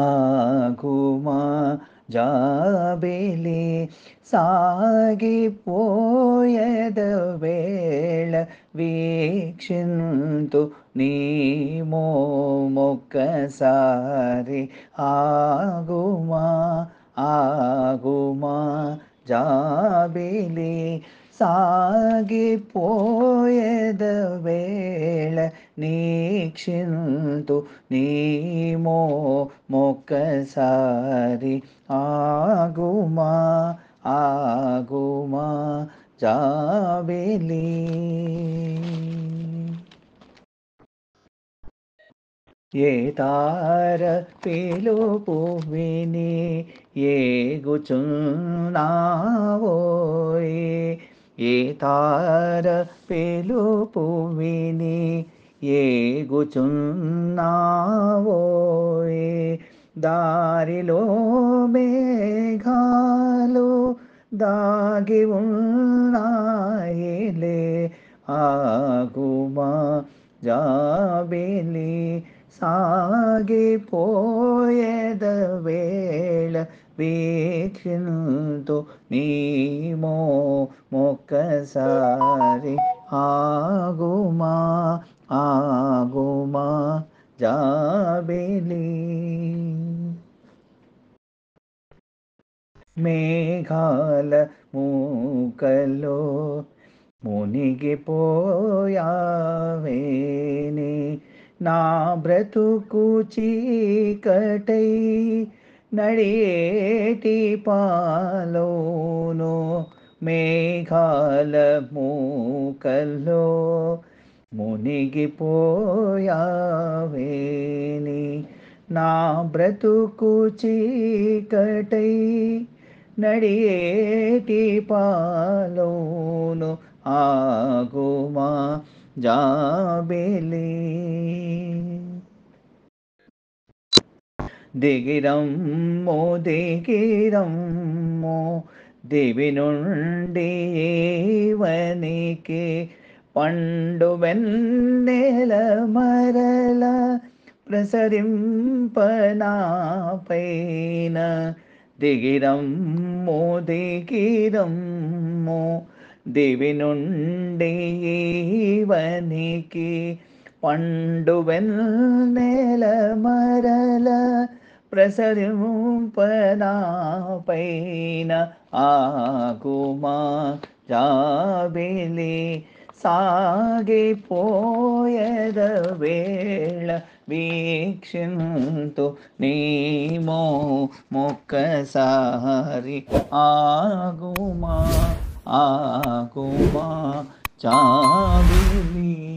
ಆಗುಮ ಜಾಬೇಲಿ ಸಾಗಿ ಪೋಯದ ವೇಳ ವೀಕ್ಷಿಂತು ನೀಮೋ ಮೊಕ್ಕಸಾರಿ ಆಗು ആകെ പോയത വേള നീക്ഷിന്തു നീമോ മൊക്കസാരി ആകുമാ ആകുമാ ജാവേലി ఏ తార పిలుపువిని ఏ గుచున్నావోయే ఏ తార పేలుపు ఏగుచున్నావోయే దారిలో మేఘాలు దాగి ఉన్నాయిలే ఆగుమా జాబిలి సాగిపోయేద వేళ వీక్షణతో నీమో ఒక్కసారి ఆగుమా ఆగుమా జాబిలి మేఘాల మూకలో మునిగిపోయావేనే ना ब्रतु कुची कटे नड़ेटी पालो नो मेघाल मुकलो मुनिगि पोयावेनी ना ब्रतु कुची कटे नड़ेटी पालो नो आगुमा जाबेली മോ മോ ദിഗിരമ്മോ ദിഗിരമ്മോ ദിവിനുണ്ടേവനേക്ക് മോ പ്രസരിംപനാപേന മോ ദിഗിരമ്മോ ദിവിനുണ്ടേവനേക്ക് പണ്ടുവെന്നേലമരല ఆ కుమా జాబిలి సాగిపోయద వేళ వీక్షింతు నీమో మొక్కసారి ఆగుమా ఆగుమా చాబిలీ